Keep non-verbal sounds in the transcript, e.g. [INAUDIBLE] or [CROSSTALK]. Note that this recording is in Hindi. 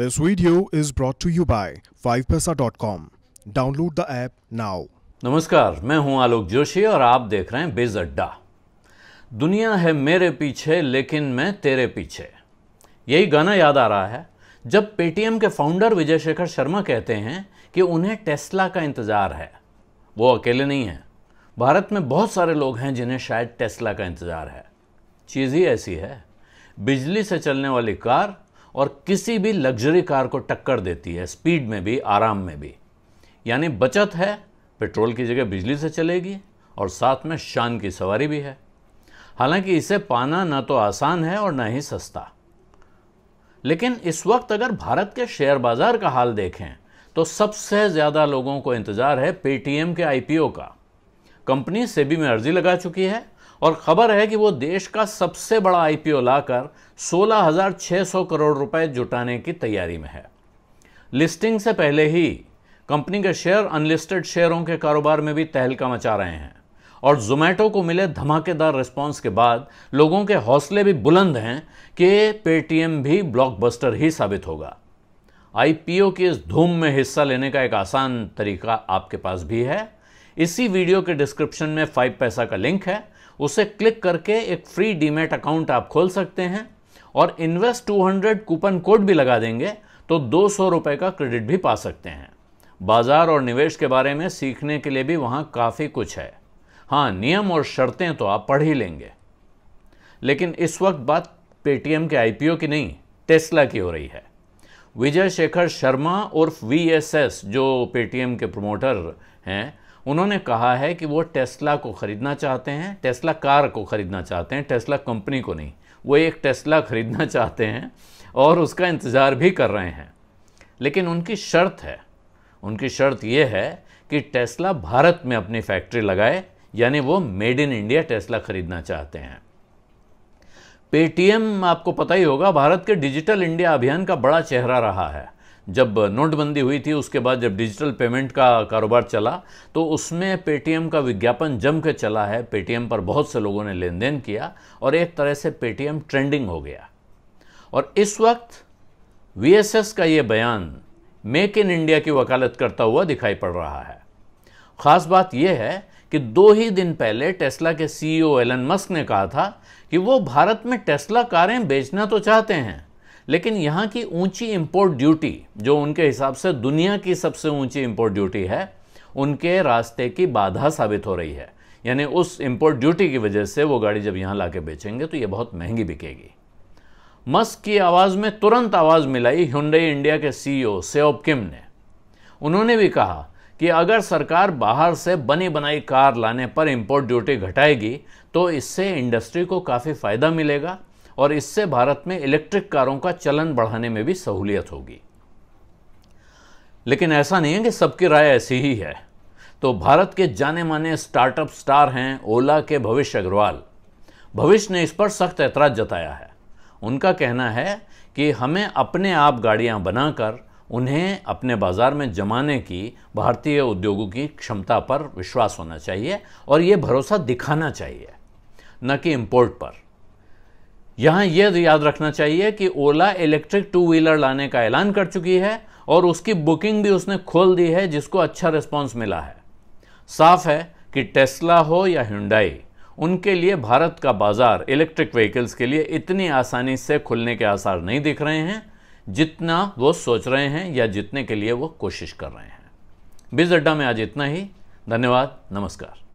This video is brought to you by 5paisa.com. Download the app now. नमस्कार मैं हूं आलोक जोशी और आप देख रहे हैं बेज अड्डा दुनिया है मेरे पीछे लेकिन मैं तेरे पीछे यही गाना याद आ रहा है जब पेटीएम के फाउंडर विजय शेखर शर्मा कहते हैं कि उन्हें टेस्ला का इंतज़ार है वो अकेले नहीं है भारत में बहुत सारे लोग हैं जिन्हें शायद टेस्ला का इंतज़ार है चीज़ ही ऐसी है बिजली से चलने वाली कार और किसी भी लग्जरी कार को टक्कर देती है स्पीड में भी आराम में भी यानी बचत है पेट्रोल की जगह बिजली से चलेगी और साथ में शान की सवारी भी है हालांकि इसे पाना ना तो आसान है और ना ही सस्ता लेकिन इस वक्त अगर भारत के शेयर बाज़ार का हाल देखें तो सबसे ज़्यादा लोगों को इंतज़ार है पेटीएम के आईपीओ का कंपनी सेबी में अर्जी लगा चुकी है और ख़बर है कि वो देश का सबसे बड़ा आईपीओ लाकर 16,600 करोड़ रुपए जुटाने की तैयारी में है लिस्टिंग से पहले ही कंपनी के शेयर अनलिस्टेड शेयरों के कारोबार में भी तहलका मचा रहे हैं और जोमेटो को मिले धमाकेदार रिस्पॉन्स के बाद लोगों के हौसले भी बुलंद हैं कि पेटीएम भी ब्लॉकबस्टर ही साबित होगा आईपीओ की इस धूम में हिस्सा लेने का एक आसान तरीका आपके पास भी है इसी वीडियो के डिस्क्रिप्शन में फाइव पैसा का लिंक है उसे क्लिक करके एक फ्री डीमेट अकाउंट आप खोल सकते हैं और इन्वेस्ट 200 कूपन कोड भी लगा देंगे तो दो सौ का क्रेडिट भी पा सकते हैं बाज़ार और निवेश के बारे में सीखने के लिए भी वहाँ काफ़ी कुछ है हाँ नियम और शर्तें तो आप पढ़ ही लेंगे लेकिन इस वक्त बात पेटीएम के आईपीओ की नहीं टेस्ला की हो रही है विजय शेखर शर्मा उर्फ वीएसएस जो पेटीएम के प्रमोटर हैं उन्होंने कहा है कि वो टेस्ला को ख़रीदना चाहते हैं टेस्ला कार को ख़रीदना चाहते हैं टेस्ला कंपनी को नहीं वो एक टेस्ला ख़रीदना [LAUGHS] चाहते हैं और उसका इंतज़ार भी कर रहे हैं लेकिन उनकी शर्त है उनकी शर्त ये है कि टेस्ला भारत में अपनी फैक्ट्री लगाए यानी वो मेड इन इंडिया टेस्ला ख़रीदना चाहते हैं पेटीएम आपको पता ही होगा भारत के डिजिटल इंडिया अभियान का बड़ा चेहरा रहा है जब नोटबंदी हुई थी उसके बाद जब डिजिटल पेमेंट का कारोबार चला तो उसमें पेटीएम का विज्ञापन जम के चला है पेटीएम पर बहुत से लोगों ने लेन देन किया और एक तरह से पेटीएम ट्रेंडिंग हो गया और इस वक्त वीएसएस का ये बयान मेक इन इंडिया की वकालत करता हुआ दिखाई पड़ रहा है ख़ास बात यह है कि दो ही दिन पहले टेस्ला के सीईओ एलन मस्क ने कहा था कि वो भारत में टेस्ला कारें बेचना तो चाहते हैं लेकिन यहाँ की ऊंची इंपोर्ट ड्यूटी जो उनके हिसाब से दुनिया की सबसे ऊंची इंपोर्ट ड्यूटी है उनके रास्ते की बाधा साबित हो रही है यानी उस इंपोर्ट ड्यूटी की वजह से वो गाड़ी जब यहाँ ला के बेचेंगे तो ये बहुत महंगी बिकेगी मस्क की आवाज़ में तुरंत आवाज़ मिलाई हुंडई इंडिया के सीईओ सेओब किम ने उन्होंने भी कहा कि अगर सरकार बाहर से बनी बनाई कार लाने पर इंपोर्ट ड्यूटी घटाएगी तो इससे इंडस्ट्री को काफ़ी फ़ायदा मिलेगा और इससे भारत में इलेक्ट्रिक कारों का चलन बढ़ाने में भी सहूलियत होगी लेकिन ऐसा नहीं है कि सबकी राय ऐसी ही है तो भारत के जाने माने स्टार्टअप स्टार हैं ओला के भविष्य अग्रवाल भविष्य ने इस पर सख्त ऐतराज जताया है उनका कहना है कि हमें अपने आप गाड़ियां बनाकर उन्हें अपने बाज़ार में जमाने की भारतीय उद्योगों की क्षमता पर विश्वास होना चाहिए और ये भरोसा दिखाना चाहिए न कि इम्पोर्ट पर यहां यह याद रखना चाहिए कि ओला इलेक्ट्रिक टू व्हीलर लाने का ऐलान कर चुकी है और उसकी बुकिंग भी उसने खोल दी है जिसको अच्छा रिस्पॉन्स मिला है साफ है कि टेस्ला हो या हिंडाई उनके लिए भारत का बाज़ार इलेक्ट्रिक व्हीकल्स के लिए इतनी आसानी से खुलने के आसार नहीं दिख रहे हैं जितना वो सोच रहे हैं या जितने के लिए वो कोशिश कर रहे हैं बीज अड्डा में आज इतना ही धन्यवाद नमस्कार